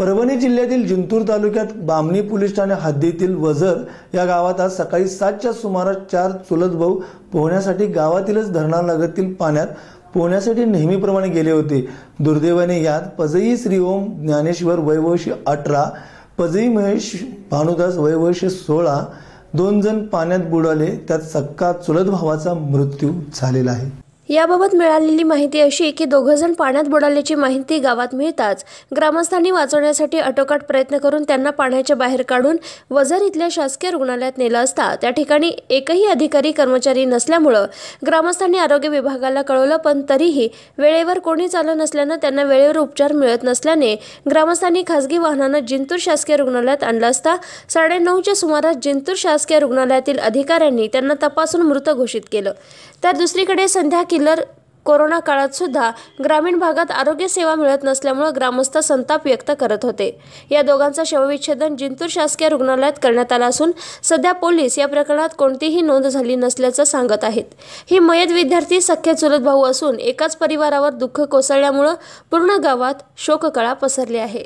परभणी जिल्ह्यातील जिंतूर तालुक्यात बामणी पोलीस ठाणे हद्दीतील वजर या गावात आज सकाळी सातच्या सुमारास चार चुलत भाऊ पोहण्यासाठी गावातीलच धरणालगतील पाण्यात पोहण्यासाठी नेहमीप्रमाणे गेले होते दुर्दैवाने यात पजई श्री ओम ज्ञानेश्वर वैवशी अठरा पजई महेश भानुदास वैवशी सोळा दोन जण पाण्यात बुडाले त्यात सक्का चुलत भावाचा मृत्यू झालेला आहे याबाबत मिळालेली माहिती अशी की दोघंजण पाण्यात बुडाल्याची माहिती गावात मिळताच ग्रामस्थांनी वाचवण्यासाठी अटोकाट प्रयत्न करून त्यांना पाण्याच्या बाहेर काढून वझर इथल्या शासकीय रुग्णालयात नेलं असता त्या ठिकाणी एकही अधिकारी कर्मचारी नसल्यामुळं ग्रामस्थांनी आरोग्य विभागाला कळवलं पण तरीही वेळेवर कोणीच चालू नसल्यानं त्यांना वेळेवर उपचार मिळत नसल्याने ग्रामस्थांनी खासगी वाहनानं जिंतूर शासकीय रुग्णालयात आणलं असता साडेनऊच्या सुमारास जिंतूर शासकीय रुग्णालयातील अधिकाऱ्यांनी त्यांना तपासून मृत घोषित केलं तर दुसरीकडे संध्या कोरोना काळात सुद्धा ग्रामीण भागात आरोग्य सेवा मिळत नसल्यामुळे ग्रामस्थ संताप व्यक्त करत होते या दोघांचा शवविच्छेदन जिंतूर शासकीय रुग्णालयात करण्यात आला असून सध्या पोलीस या प्रकरणात कोणतीही नोंद झाली नसल्याचं सांगत आहेत ही मयत विद्यार्थी सख्खे चुलत भाऊ असून एकाच परिवारावर दुःख कोसळल्यामुळं पूर्ण गावात शोककळा पसरली आहे